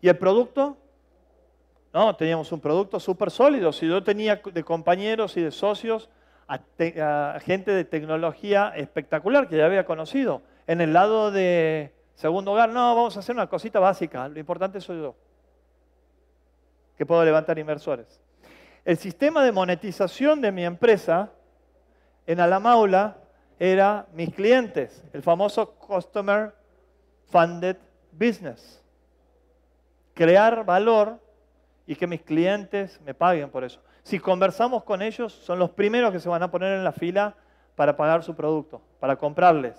¿Y el producto? No, teníamos un producto súper sólido. Si yo tenía de compañeros y de socios gente de tecnología espectacular que ya había conocido. En el lado de segundo hogar, no, vamos a hacer una cosita básica. Lo importante soy yo, que puedo levantar inversores. El sistema de monetización de mi empresa en Alamaula era mis clientes, el famoso Customer Funded Business. Crear valor y que mis clientes me paguen por eso. Si conversamos con ellos, son los primeros que se van a poner en la fila para pagar su producto, para comprarles.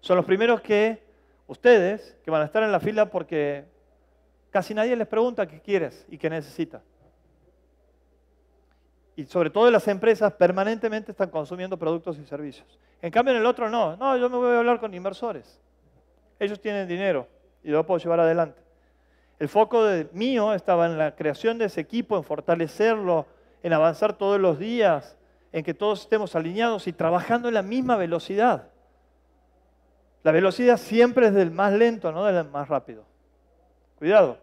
Son los primeros que ustedes, que van a estar en la fila porque casi nadie les pregunta qué quieres y qué necesitas y sobre todo las empresas permanentemente están consumiendo productos y servicios. En cambio, en el otro no. No, yo me voy a hablar con inversores. Ellos tienen dinero y lo puedo llevar adelante. El foco de, mío estaba en la creación de ese equipo, en fortalecerlo, en avanzar todos los días, en que todos estemos alineados y trabajando en la misma velocidad. La velocidad siempre es del más lento, no del más rápido. Cuidado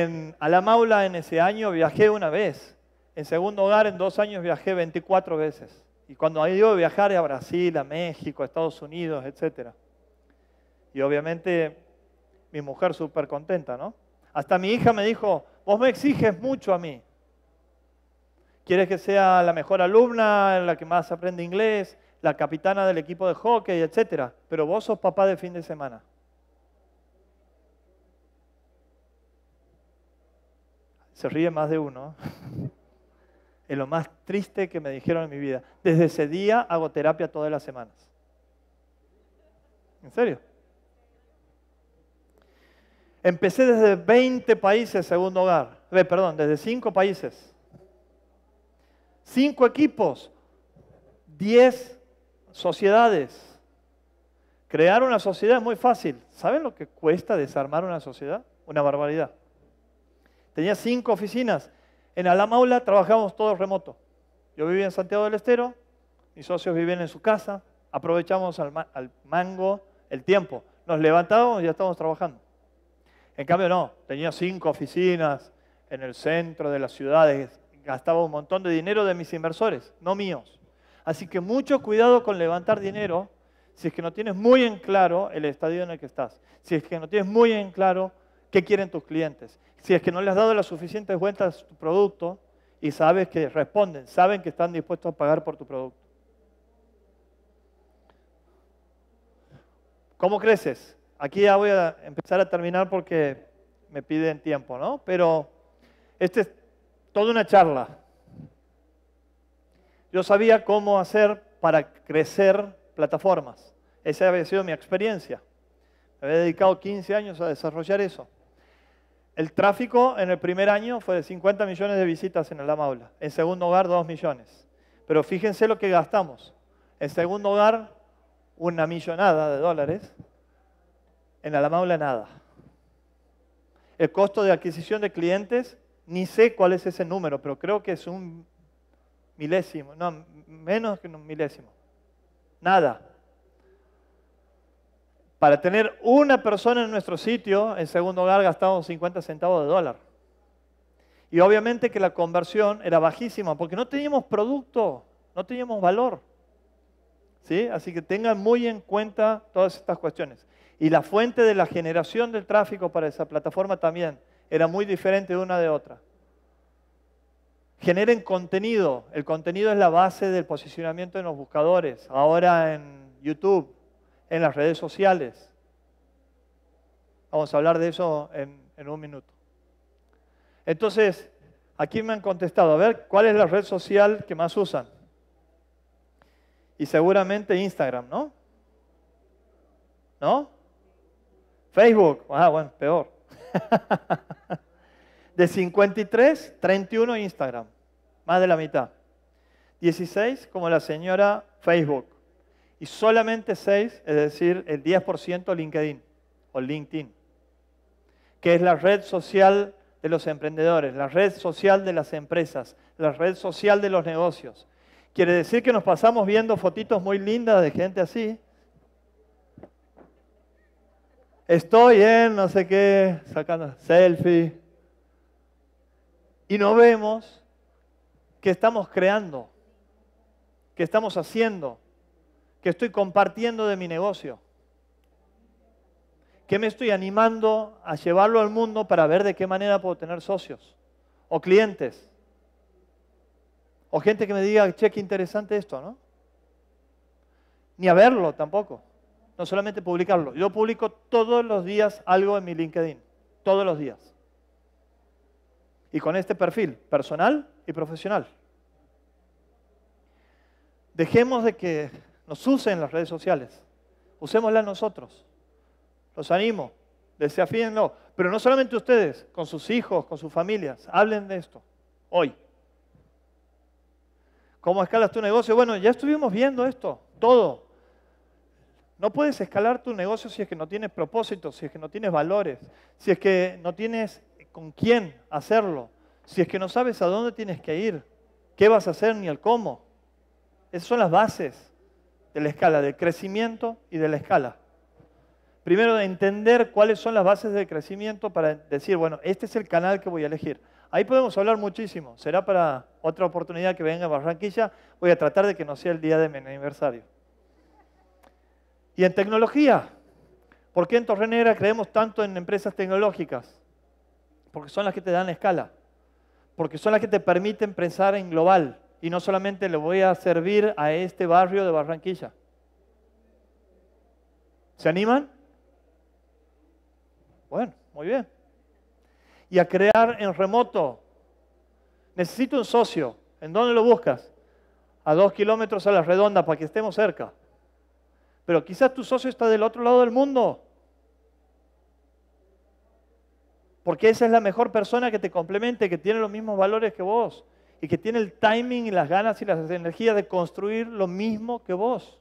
en Maula en ese año viajé una vez. En segundo hogar en dos años viajé 24 veces. Y cuando a viajar a Brasil, a México, a Estados Unidos, etc. Y obviamente mi mujer súper contenta, ¿no? Hasta mi hija me dijo, vos me exiges mucho a mí. Quieres que sea la mejor alumna, la que más aprende inglés, la capitana del equipo de hockey, etc. Pero vos sos papá de fin de semana. Se ríe más de uno. *laughs* Es lo más triste que me dijeron en mi vida. Desde ese día hago terapia todas las semanas. ¿En serio? Empecé desde 20 países, segundo hogar. perdón, desde 5 países. 5 equipos. 10 sociedades. Crear una sociedad es muy fácil. ¿Saben lo que cuesta desarmar una sociedad? Una barbaridad. Tenía cinco oficinas. En Alamaula trabajábamos todos remoto. Yo vivía en Santiago del Estero, mis socios vivían en su casa, aprovechamos al, al mango el tiempo. Nos levantábamos y ya estábamos trabajando. En cambio, no, tenía cinco oficinas en el centro de las ciudades, gastaba un montón de dinero de mis inversores, no míos. Así que mucho cuidado con levantar dinero si es que no tienes muy en claro el estadio en el que estás, si es que no tienes muy en claro ¿Qué quieren tus clientes? Si es que no les has dado las suficientes cuentas a tu producto y sabes que responden, saben que están dispuestos a pagar por tu producto. ¿Cómo creces? Aquí ya voy a empezar a terminar porque me piden tiempo, ¿no? Pero esta es toda una charla. Yo sabía cómo hacer para crecer plataformas. Esa había sido mi experiencia. Me había dedicado 15 años a desarrollar eso. El tráfico en el primer año fue de 50 millones de visitas en Alamaula. En segundo hogar, 2 millones. Pero fíjense lo que gastamos. En segundo hogar, una millonada de dólares. En Alamaula, nada. El costo de adquisición de clientes, ni sé cuál es ese número, pero creo que es un milésimo, no, menos que un milésimo. Nada. Para tener una persona en nuestro sitio, en segundo lugar, gastamos 50 centavos de dólar. Y obviamente que la conversión era bajísima porque no teníamos producto, no teníamos valor. ¿Sí? Así que tengan muy en cuenta todas estas cuestiones. Y la fuente de la generación del tráfico para esa plataforma también era muy diferente de una de otra. Generen contenido. El contenido es la base del posicionamiento de los buscadores. Ahora en YouTube, en las redes sociales. Vamos a hablar de eso en, un minuto. Entonces, aquí me han contestado, a ver, ¿cuál es la red social que más usan? Y seguramente Instagram, ¿no? ¿No? Facebook, ah, bueno, peor. *laughs* De 53, 31 Instagram, más de la mitad. 16, como la señora Facebook y solamente 6, es decir, el 10% LinkedIn o LinkedIn, que es la red social de los emprendedores, la red social de las empresas, la red social de los negocios. Quiere decir que nos pasamos viendo fotitos muy lindas de gente así. Estoy en no sé qué, sacando selfie. Y no vemos qué estamos creando, qué estamos haciendo, que estoy compartiendo de mi negocio? que me estoy animando a llevarlo al mundo para ver de qué manera puedo tener socios o clientes? O gente que me diga, che, qué interesante esto, ¿no? Ni a verlo tampoco. No solamente publicarlo. Yo publico todos los días algo en mi LinkedIn. Todos los días. Y con este perfil, personal y profesional. Dejemos de que nos usen las redes sociales. Usémoslas nosotros. Los animo. Desafíenlo. Pero no solamente ustedes, con sus hijos, con sus familias. Hablen de esto. Hoy. ¿Cómo escalas tu negocio? Bueno, ya estuvimos viendo esto. Todo. No puedes escalar tu negocio si es que no tienes propósitos, si es que no tienes valores, si es que no tienes con quién hacerlo, si es que no sabes a dónde tienes que ir, qué vas a hacer ni el cómo. Esas son las bases de la escala del crecimiento y de la escala. Primero, de entender cuáles son las bases de crecimiento para decir, bueno, este es el canal que voy a elegir. Ahí podemos hablar muchísimo. Será para otra oportunidad que venga a Barranquilla. Voy a tratar de que no sea el día de mi aniversario. Y en tecnología, ¿por qué en Negra creemos tanto en empresas tecnológicas? Porque son las que te dan escala. Porque son las que te permiten pensar en global y no solamente le voy a servir a este barrio de Barranquilla. ¿Se animan? Bueno, muy bien. Y a crear en remoto. Necesito un socio. ¿En dónde lo buscas? A dos kilómetros a la redonda para que estemos cerca. Pero quizás tu socio está del otro lado del mundo. Porque esa es la mejor persona que te complemente, que tiene los mismos valores que vos y que tiene el timing y las ganas y las energías de construir lo mismo que vos.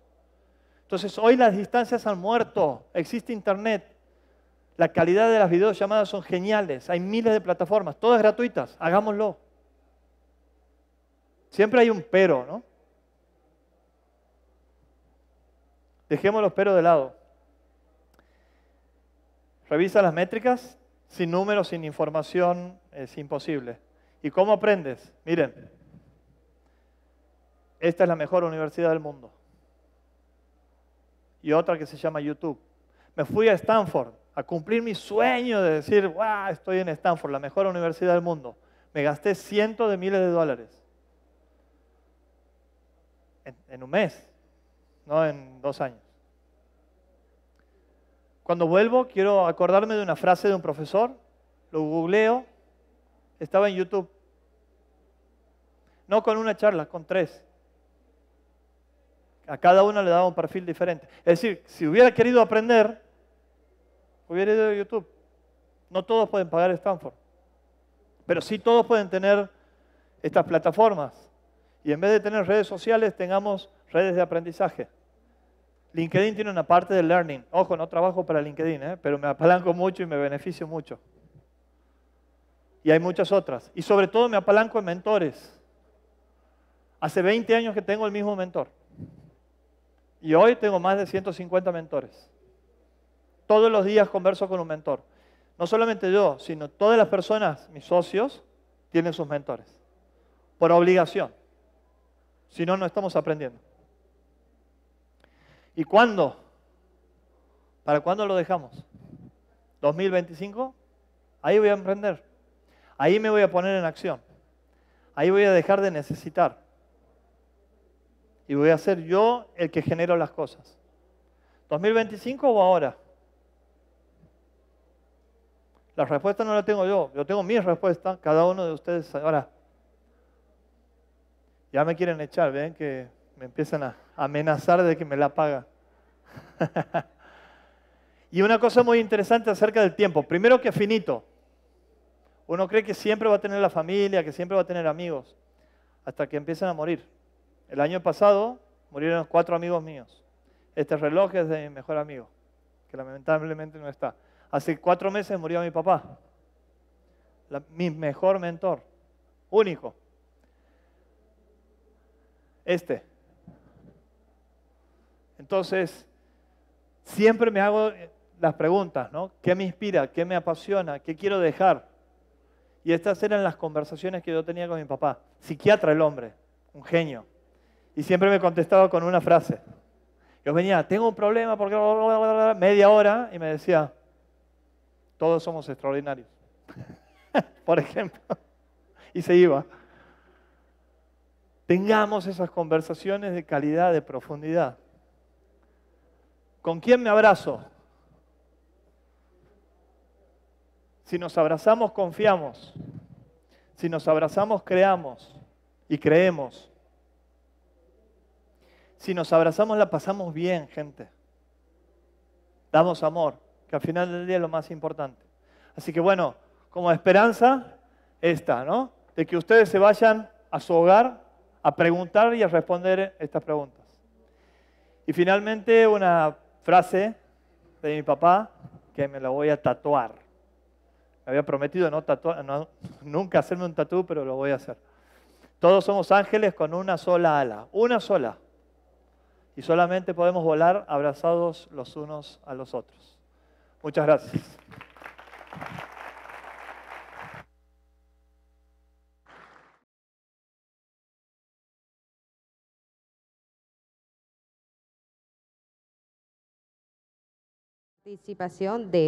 Entonces hoy las distancias han muerto, existe internet, la calidad de las videollamadas son geniales, hay miles de plataformas, todas gratuitas, hagámoslo. Siempre hay un pero, ¿no? Dejemos los peros de lado. Revisa las métricas, sin números, sin información, es imposible. ¿Y cómo aprendes? Miren, esta es la mejor universidad del mundo. Y otra que se llama YouTube. Me fui a Stanford a cumplir mi sueño de decir, wow, estoy en Stanford, la mejor universidad del mundo. Me gasté cientos de miles de dólares. En, en un mes, no en dos años. Cuando vuelvo, quiero acordarme de una frase de un profesor, lo googleo estaba en YouTube. No con una charla, con tres. A cada una le daba un perfil diferente. Es decir, si hubiera querido aprender, hubiera ido a YouTube. No todos pueden pagar Stanford, pero sí todos pueden tener estas plataformas. Y en vez de tener redes sociales, tengamos redes de aprendizaje. LinkedIn tiene una parte de learning. Ojo, no trabajo para LinkedIn, ¿eh? pero me apalanco mucho y me beneficio mucho y hay muchas otras. Y sobre todo me apalanco en mentores. Hace 20 años que tengo el mismo mentor. Y hoy tengo más de 150 mentores. Todos los días converso con un mentor. No solamente yo, sino todas las personas, mis socios, tienen sus mentores. Por obligación. Si no, no estamos aprendiendo. ¿Y cuándo? ¿Para cuándo lo dejamos? ¿2025? Ahí voy a emprender. Ahí me voy a poner en acción. Ahí voy a dejar de necesitar. Y voy a ser yo el que genero las cosas. ¿2025 o ahora? La respuesta no la tengo yo, yo tengo mi respuesta, cada uno de ustedes ahora. Ya me quieren echar, ven que me empiezan a amenazar de que me la paga. *laughs* y una cosa muy interesante acerca del tiempo, primero que finito, uno cree que siempre va a tener la familia, que siempre va a tener amigos, hasta que empiezan a morir. El año pasado murieron cuatro amigos míos. Este reloj es de mi mejor amigo, que lamentablemente no está. Hace cuatro meses murió mi papá, mi mejor mentor, único. Este. Entonces, siempre me hago las preguntas, ¿no? ¿Qué me inspira? ¿Qué me apasiona? ¿Qué quiero dejar? Y estas eran las conversaciones que yo tenía con mi papá. Psiquiatra el hombre, un genio. Y siempre me contestaba con una frase. Yo venía, tengo un problema porque media hora y me decía, todos somos extraordinarios. *laughs* Por ejemplo. Y se iba. Tengamos esas conversaciones de calidad, de profundidad. ¿Con quién me abrazo? Si nos abrazamos, confiamos. Si nos abrazamos, creamos y creemos. Si nos abrazamos, la pasamos bien, gente. Damos amor, que al final del día es lo más importante. Así que bueno, como esperanza, esta, ¿no? De que ustedes se vayan a su hogar a preguntar y a responder estas preguntas. Y finalmente una frase de mi papá que me la voy a tatuar. Me había prometido no *laughs* nunca hacerme un tatú, pero lo voy a hacer. Todos somos ángeles con una sola ala, una sola. Y solamente podemos volar abrazados los unos a los otros. Muchas gracias. participación de